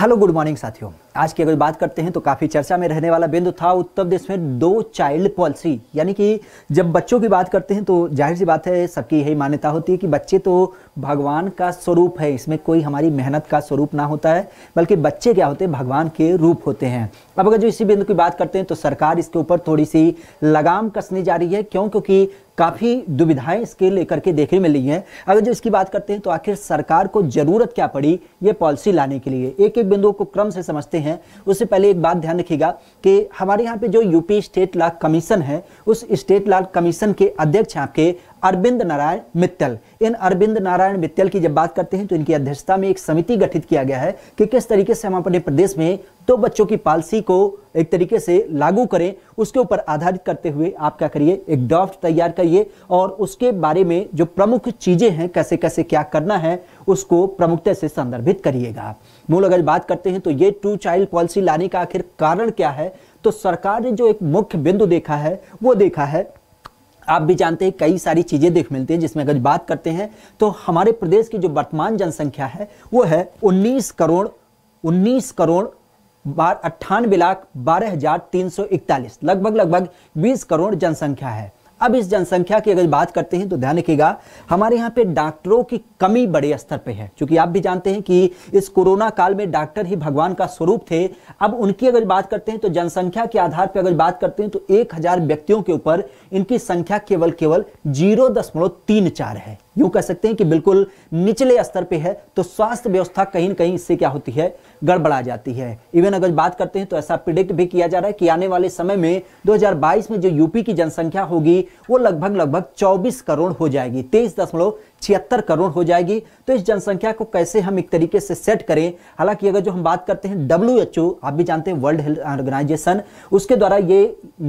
hello good morning साथियों आज की अगर बात करते हैं तो काफ़ी चर्चा में रहने वाला बिंदु था उत्तर प्रदेश में दो चाइल्ड पॉलिसी यानी कि जब बच्चों की बात करते हैं तो जाहिर सी बात है सबकी यही मान्यता होती है कि बच्चे तो भगवान का स्वरूप है इसमें कोई हमारी मेहनत का स्वरूप ना होता है बल्कि बच्चे क्या होते हैं भगवान के रूप होते हैं अब अगर जो इसी बिंदु की बात करते हैं तो सरकार इसके ऊपर थोड़ी सी लगाम कसने जा रही है क्यों क्योंकि काफ़ी दुविधाएं इसके लेकर के देखने में ली हैं अगर जो इसकी बात करते हैं तो आखिर सरकार को ज़रूरत क्या पड़ी ये पॉलिसी लाने के लिए एक एक बिंदुओं को क्रम से समझते हैं उससे पहले एक बात ध्यान रखिएगा कि हमारे यहाँ पे जो यूपी स्टेट लॉ कमीशन है उस स्टेट लॉ कमीशन के अध्यक्ष आपके अरविंद नारायण मित्तल इन अरविंद नारायण मित्तल की जब बात करते हैं तो इनकी अध्यक्षता में एक समिति गठित किया गया है कि किस तरीके से हम अपने प्रदेश में तो बच्चों की पॉलिसी को एक तरीके से लागू करें उसके ऊपर आधारित करते हुए आप क्या करिए एक ड्राफ्ट तैयार करिए और उसके बारे में जो प्रमुख चीजें हैं कैसे कैसे क्या करना है उसको प्रमुखता से संदर्भित करिएगा मूल अगर बात करते हैं तो ये टू चाइल्ड पॉलिसी लाने का आखिर कारण क्या है तो सरकार ने जो एक मुख्य बिंदु देखा है वो देखा है आप भी जानते हैं कई सारी चीज़ें देख मिलती हैं जिसमें अगर बात करते हैं तो हमारे प्रदेश की जो वर्तमान जनसंख्या है वो है 19 करोड़ 19 करोड़ बार अट्ठानवे लाख बारह हजार तीन सौ इकतालीस लगभग लगभग 20 करोड़ जनसंख्या है अब इस जनसंख्या की अगर बात करते हैं तो ध्यान रखिएगा हमारे यहाँ पे डॉक्टरों की कमी बड़े स्तर पे है क्योंकि आप भी जानते हैं कि इस कोरोना काल में डॉक्टर ही भगवान का स्वरूप थे अब उनकी अगर बात करते हैं तो जनसंख्या के आधार पर अगर बात करते हैं तो एक हजार व्यक्तियों के ऊपर इनकी संख्या केवल केवल जीरो है यूं कह सकते हैं कि बिल्कुल निचले स्तर पे है तो स्वास्थ्य व्यवस्था कहीं ना कहीं इससे क्या होती है गड़बड़ा जाती है इवन अगर बात करते हैं तो ऐसा प्रिडिक्ट भी किया जा रहा है कि आने वाले समय में 2022 में जो यूपी की जनसंख्या होगी वो लगभग लगभग 24 करोड़ हो जाएगी तेईस दशमलव छिहत्तर करोड़ हो जाएगी तो इस जनसंख्या को कैसे हम एक तरीके से सेट करें हालांकि अगर जो हम बात करते हैं डब्ल्यू आप भी जानते हैं वर्ल्ड हेल्थ ऑर्गेनाइजेशन उसके द्वारा ये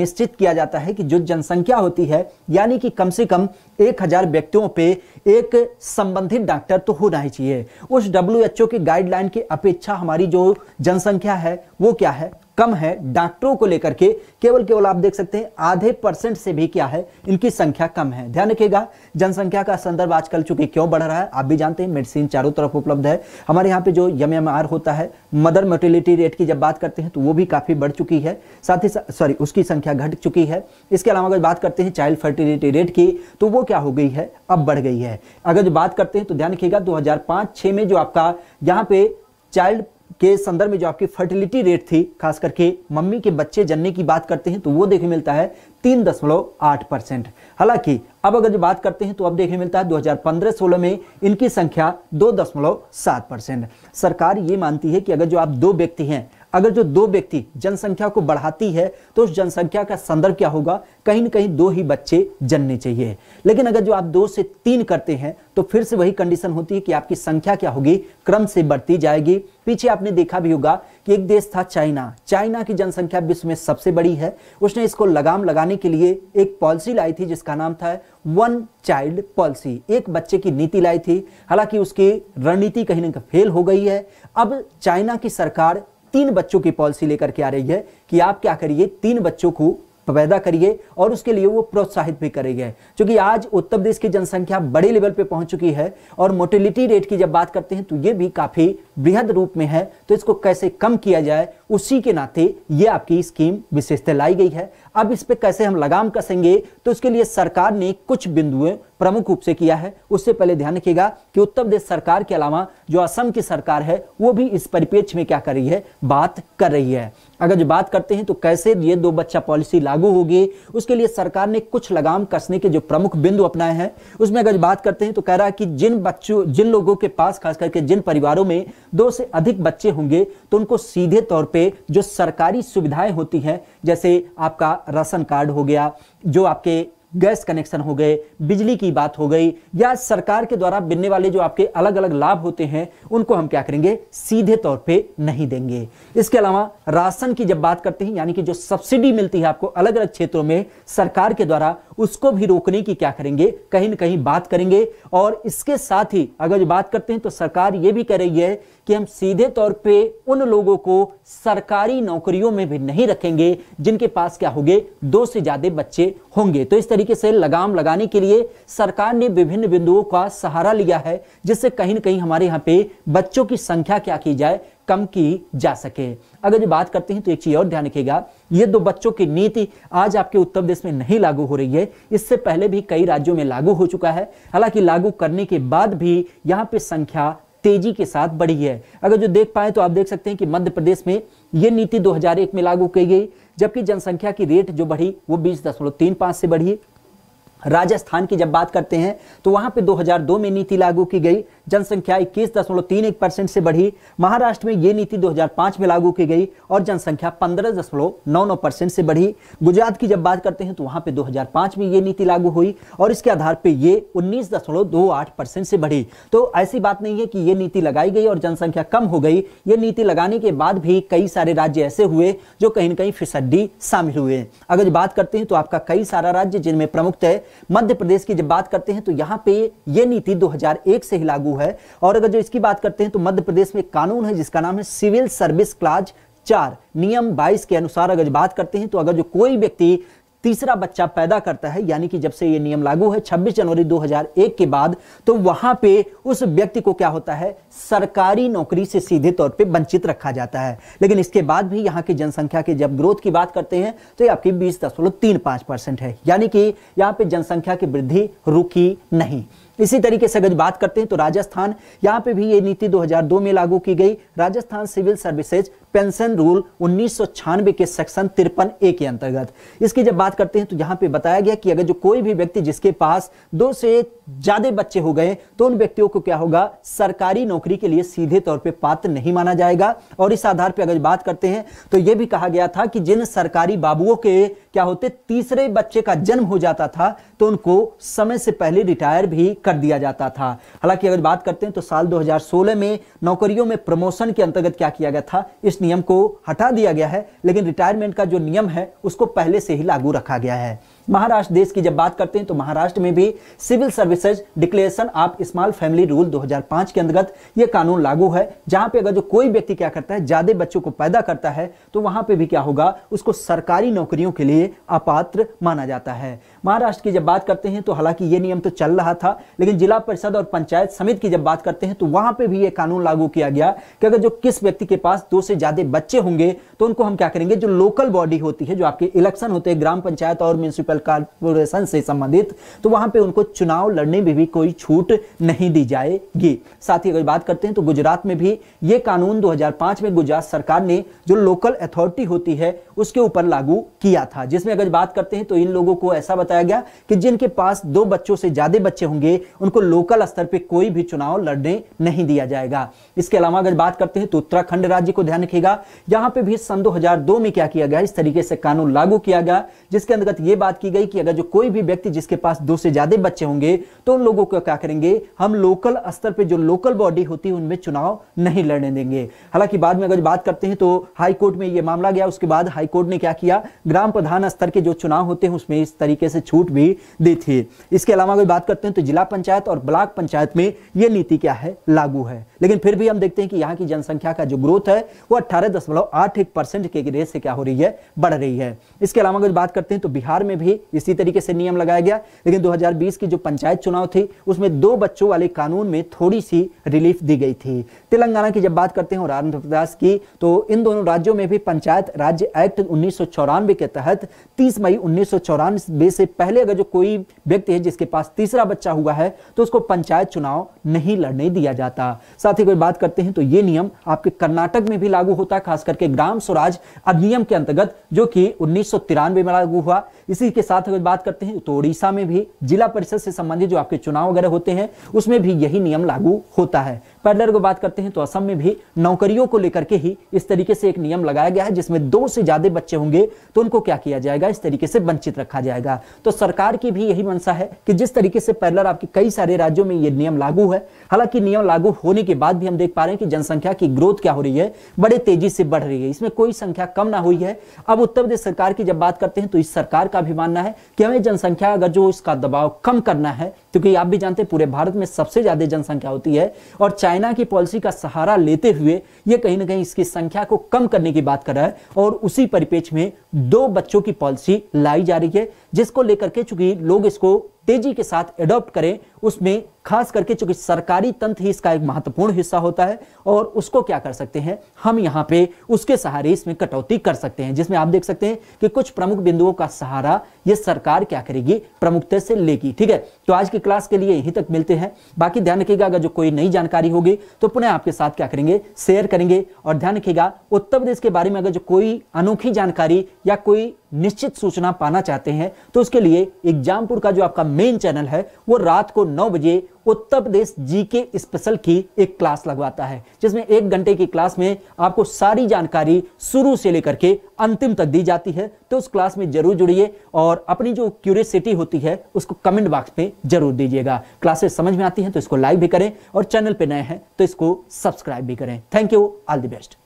निश्चित किया जाता है कि जो जनसंख्या होती है यानी कि कम से कम एक हजार व्यक्तियों पे एक संबंधित डॉक्टर तो होना ही चाहिए उस डब्ल्यू की गाइडलाइन की अपेक्षा हमारी जो जनसंख्या है वो क्या है कम है डॉक्टरों को लेकर के केवल केवल आप देख सकते हैं आधे परसेंट से भी क्या है इनकी संख्या कम है ध्यान रखिएगा जनसंख्या का संदर्भ आजकल चूंकि क्यों बढ़ रहा है आप भी जानते हैं मेडिसिन चारों तरफ उपलब्ध है हमारे यहाँ पे जो यम होता है मदर मोर्टिलिटी रेट की जब बात करते हैं तो वो भी काफ़ी बढ़ चुकी है साथ ही सॉरी उसकी संख्या घट चुकी है इसके अलावा अगर बात करते हैं चाइल्ड फर्टिलिटी रेट की तो वो क्या हो गई है अब बढ़ गई है अगर जो बात करते हैं तो ध्यान रखिएगा दो हज़ार में जो आपका यहाँ पे चाइल्ड के संदर्भ में जो आपकी फर्टिलिटी रेट थी खास करके मम्मी के बच्चे जनने की बात करते हैं तो वो देखने मिलता है तीन दशमलव आठ परसेंट हालांकि अब अगर जो बात करते हैं तो अब देखने मिलता है 2015-16 में इनकी संख्या दो दशमलव सात परसेंट सरकार ये मानती है कि अगर जो आप दो व्यक्ति हैं अगर जो दो व्यक्ति जनसंख्या को बढ़ाती है तो उस जनसंख्या का संदर्भ क्या होगा कहीं ना कहीं दो ही बच्चे जनने चाहिए लेकिन अगर जो आप दो से तीन करते हैं तो फिर से वही कंडीशन होती है कि आपकी संख्या क्या होगी क्रम से बढ़ती जाएगी पीछे आपने देखा भी होगा कि एक देश था चाइना चाइना की जनसंख्या विश्व में सबसे बड़ी है उसने इसको लगाम लगाने के लिए एक पॉलिसी लाई थी जिसका नाम था वन चाइल्ड पॉलिसी एक बच्चे की नीति लाई थी हालांकि उसकी रणनीति कहीं ना कहीं फेल हो गई है अब चाइना की सरकार तीन बच्चों की पॉलिसी लेकर के आ रही है कि आप क्या करिए तीन बच्चों को पैदा करिए और उसके लिए वो प्रोत्साहित भी करेंगे क्योंकि आज उत्तर प्रदेश की जनसंख्या बड़े लेवल पे पहुंच चुकी है और मोटिलिटी रेट की जब बात करते हैं तो ये भी काफ़ी बृहद रूप में है तो इसको कैसे कम किया जाए उसी के नाते ये आपकी स्कीम विशेषता लाई गई है अब इस पर कैसे हम लगाम कसेंगे तो इसके लिए सरकार ने कुछ बिंदुएं प्रमुख रूप से किया है उससे पहले ध्यान रखिएगा कि उत्तर प्रदेश सरकार के अलावा जो असम की सरकार है वो भी इस परिपेक्ष में क्या कर रही है बात कर रही है अगर जो बात करते हैं तो कैसे ये दो बच्चा पॉलिसी लागू होगी उसके लिए सरकार ने कुछ लगाम कसने के जो प्रमुख बिंदु अपनाए हैं उसमें अगर बात करते हैं तो कह रहा है कि जिन बच्चों जिन लोगों के पास खास करके जिन परिवारों में दो से अधिक बच्चे होंगे तो उनको सीधे तौर पर पे जो सरकारी सुविधाएं होती हैं जैसे आपका राशन कार्ड हो गया जो आपके गैस कनेक्शन हो गए बिजली की बात हो गई या सरकार के द्वारा मिलने वाले जो आपके अलग अलग लाभ होते हैं उनको हम क्या करेंगे सीधे तौर पे नहीं देंगे इसके अलावा राशन की जब बात करते हैं यानी कि जो सब्सिडी मिलती है आपको अलग अलग क्षेत्रों में सरकार के द्वारा उसको भी रोकने की क्या करेंगे कहीं ना कहीं बात करेंगे और इसके साथ ही अगर बात करते हैं तो सरकार ये भी कह रही है कि हम सीधे तौर पर उन लोगों को सरकारी नौकरियों में भी नहीं रखेंगे जिनके पास क्या होंगे दो से ज्यादा बच्चे होंगे तो इस तरीके से लगाम लगाने के लिए सरकार ने विभिन्न बिंदुओं का सहारा लिया है जिससे कहीं ना कहीं हमारे यहाँ पे बच्चों की संख्या क्या की जाए कम की जा सके अगर ये बात करते हैं तो एक चीज और ध्यान रखिएगा ये दो बच्चों की नीति आज आपके उत्तर प्रदेश में नहीं लागू हो रही है इससे पहले भी कई राज्यों में लागू हो चुका है हालांकि लागू करने के बाद भी यहाँ पे संख्या तेजी के साथ बढ़ी है अगर जो देख पाए तो आप देख सकते हैं कि मध्य प्रदेश में यह नीति 2001 में लागू की गई जबकि जनसंख्या की रेट जो बढ़ी वो बीस दशमलव तीन पांच से बढ़ी राजस्थान की जब बात करते हैं तो वहां पे 2002 में नीति लागू की गई जनसंख्या इक्कीस दशमलव तीन एक परसेंट से बढ़ी महाराष्ट्र में ये नीति 2005 में लागू की गई और जनसंख्या पंद्रह दशमलव नौ नौ परसेंट से बढ़ी गुजरात की जब बात करते हैं तो वहां पे 2005 में ये नीति लागू हुई और इसके आधार पर ये उन्नीस दशमलव दो आठ परसेंट से बढ़ी तो ऐसी बात नहीं है कि ये नीति लगाई गई और जनसंख्या कम हो गई ये नीति लगाने के बाद भी कई सारे राज्य ऐसे हुए जो कहीं ना कहीं फिसड्डी शामिल हुए अगर बात करते हैं तो आपका कई सारा राज्य जिनमें प्रमुख है मध्य प्रदेश की जब बात करते हैं तो यहाँ पे ये नीति दो से ही लागू लागू है और अगर जो इसकी बात करते हैं तो मध्य प्रदेश में कानून है जिसका नाम है सिविल सर्विस क्लाज चार नियम 22 के अनुसार अगर बात करते हैं तो अगर जो कोई व्यक्ति तीसरा बच्चा पैदा करता है यानी कि जब से ये नियम लागू है 26 जनवरी 2001 के बाद तो वहां पे उस व्यक्ति को क्या होता है सरकारी नौकरी से सीधे तौर पे वंचित रखा जाता है लेकिन इसके बाद भी यहाँ की जनसंख्या के जब ग्रोथ की बात करते हैं तो ये आपकी बीस दशमलव तीन पाँच परसेंट है यानी कि यहाँ पे जनसंख्या की वृद्धि रुकी नहीं इसी तरीके से अगर बात करते हैं तो राजस्थान यहाँ पे भी ये नीति 2002 में लागू की गई Rajasthan civil services pension rule उन्नीस के सेक्शन तिरपन ए के अंतर्गत इसकी जब बात करते हैं तो यहां पे बताया गया कि अगर जो कोई भी व्यक्ति जिसके पास दो से ज्यादा बच्चे हो गए तो उन व्यक्तियों को क्या होगा सरकारी नौकरी के लिए सीधे तौर पे पात्र नहीं माना जाएगा और इस आधार पे अगर बात करते हैं तो यह भी कहा गया था कि जिन सरकारी बाबुओं के क्या होते तीसरे बच्चे का जन्म हो जाता था तो उनको समय से पहले रिटायर भी कर दिया जाता था हालांकि अगर बात करते हैं तो साल दो में नौकरियों में प्रमोशन के अंतर्गत क्या किया गया था इस नियम को हटा दिया गया है लेकिन रिटायरमेंट का जो नियम है उसको पहले से ही लागू रखा गया है महाराष्ट्र देश की जब बात करते हैं तो महाराष्ट्र में भी civil services declaration of small family rule 2005 के अंतर्गत यह कानून लागू है जहां पे अगर जो कोई व्यक्ति क्या करता है ज्यादा बच्चों को पैदा करता है तो वहां पे भी क्या होगा उसको सरकारी नौकरियों के लिए अपात्र माना जाता है महाराष्ट्र की जब बात करते हैं तो हालांकि ये नियम तो चल रहा था लेकिन जिला परिषद और पंचायत समिति की जब बात करते हैं तो वहां पर भी यह कानून लागू किया गया कि अगर जो किस व्यक्ति के पास दो से ज्यादा बच्चे होंगे तो उनको हम क्या करेंगे जो लोकल बॉडी होती है जो आपके इलेक्शन होते हैं ग्राम पंचायत और म्यूनिसिपल म्यूनिसिपल कॉर्पोरेशन से संबंधित तो वहां पे उनको चुनाव लड़ने में भी, भी कोई छूट नहीं दी जाएगी साथ ही अगर बात करते हैं तो गुजरात में भी ये कानून 2005 में गुजरात सरकार ने जो लोकल अथॉरिटी होती है उसके ऊपर लागू किया था जिसमें अगर बात करते हैं तो इन लोगों को ऐसा बताया गया कि जिनके पास दो बच्चों से ज़्यादा बच्चे होंगे उनको लोकल स्तर पर कोई भी चुनाव लड़ने नहीं दिया जाएगा इसके अलावा अगर बात करते हैं तो उत्तराखंड राज्य को ध्यान रखेगा यहां पर भी सन दो में क्या किया गया इस तरीके से कानून लागू किया गया जिसके अंतर्गत ये बात की गई कि अगर जो कोई भी व्यक्ति जिसके पास दो से ज्यादा बच्चे होंगे तो उन लोगों को क्या करेंगे हम लोकल स्तर पे जो लोकल बॉडी होती है उनमें चुनाव नहीं लड़ने देंगे हालांकि बाद में अगर बात करते हैं तो हाईकोर्ट में यह मामला गया उसके बाद हाईकोर्ट ने क्या किया ग्राम प्रधान स्तर के जो चुनाव होते हैं उसमें इस तरीके से छूट भी दी थी इसके अलावा अगर बात करते हैं तो जिला पंचायत और ब्लॉक पंचायत में यह नीति क्या है लागू है लेकिन फिर भी हम देखते हैं कि यहाँ की जनसंख्या का जो ग्रोथ है वो अट्ठारह के रेट से क्या हो रही है बढ़ रही है इसके अलावा अगर बात करते हैं तो बिहार में भी भी इसी तरीके से नियम लगाया गया लेकिन 2020 की जो पंचायत चुनाव थी उसमें दो बच्चों वाले कानून में थोड़ी सी रिलीफ दी गई थी तेलंगाना की जब बात करते हैं और आंध्र प्रदेश की तो इन दोनों राज्यों में भी पंचायत राज्य एक्ट उन्नीस के तहत तीस मई उन्नीस से पहले अगर जो कोई व्यक्ति है जिसके पास तीसरा बच्चा हुआ है तो उसको पंचायत चुनाव नहीं लड़ने दिया जाता साथ ही कोई बात करते हैं तो ये नियम आपके कर्नाटक में भी लागू होता है खास करके ग्राम स्वराज अधिनियम के अंतर्गत जो कि उन्नीस में लागू हुआ इसी के के साथ अगर बात करते हैं तो उड़ीसा में भी जिला परिषद से संबंधित जो आपके चुनाव वगैरह होते हैं उसमें भी यही नियम लागू होता है पैरेलल को बात करते हैं तो असम में भी नौकरियों को लेकर के ही इस तरीके से एक नियम लगाया गया है जिसमें दो से ज्यादा बच्चे होंगे तो उनको क्या किया जाएगा इस तरीके से वंचित रखा जाएगा तो सरकार की भी यही मंशा है कि जिस तरीके से पैरेलल आपके कई सारे राज्यों में ये नियम लागू है हालांकि नियम लागू होने के बाद भी हम देख पा रहे हैं कि जनसंख्या की ग्रोथ क्या हो रही है बड़े तेजी से बढ़ रही है इसमें कोई संख्या कम ना हुई है अब उत्तर प्रदेश सरकार की जब बात करते हैं तो इस सरकार का भी मानना है कि हमें जनसंख्या अगर जो इसका दबाव कम करना है क्योंकि आप भी जानते हैं पूरे भारत में सबसे ज्यादा जनसंख्या होती है और चाहे चाइना की पॉलिसी का सहारा लेते हुए यह कहीं ना कहीं इसकी संख्या को कम करने की बात कर रहा है और उसी परिपेक्ष में दो बच्चों की पॉलिसी लाई जा रही है जिसको लेकर के चूंकि लोग इसको तेजी के साथ एडॉप्ट करें उसमें खास करके चूंकि सरकारी तंत्र ही इसका एक महत्वपूर्ण हिस्सा होता है और उसको क्या कर सकते हैं हम यहाँ पे उसके सहारे इसमें कटौती कर सकते हैं जिसमें आप देख सकते हैं कि कुछ प्रमुख बिंदुओं का सहारा ये सरकार क्या करेगी प्रमुखता से लेगी ठीक है तो आज की क्लास के लिए यहीं तक मिलते हैं बाकी ध्यान रखिएगा अगर जो कोई नई जानकारी होगी तो पुनः आपके साथ क्या करेंगे शेयर करेंगे और ध्यान रखिएगा उत्तर प्रदेश के बारे में अगर जो कोई अनोखी जानकारी या कोई निश्चित सूचना पाना चाहते हैं तो उसके लिए एग्जामपुर का जो आपका मेन चैनल है वो रात को नौ बजे उत्तर प्रदेश जी के स्पेशल की एक क्लास लगवाता है जिसमें एक घंटे की क्लास में आपको सारी जानकारी शुरू से लेकर के अंतिम तक दी जाती है तो उस क्लास में जरूर जुड़िए और अपनी जो क्यूरियसिटी होती है उसको कमेंट बॉक्स में जरूर दीजिएगा क्लासेस समझ में आती हैं तो इसको लाइक भी करें और चैनल पर नए हैं तो इसको सब्सक्राइब भी करें thank you all the best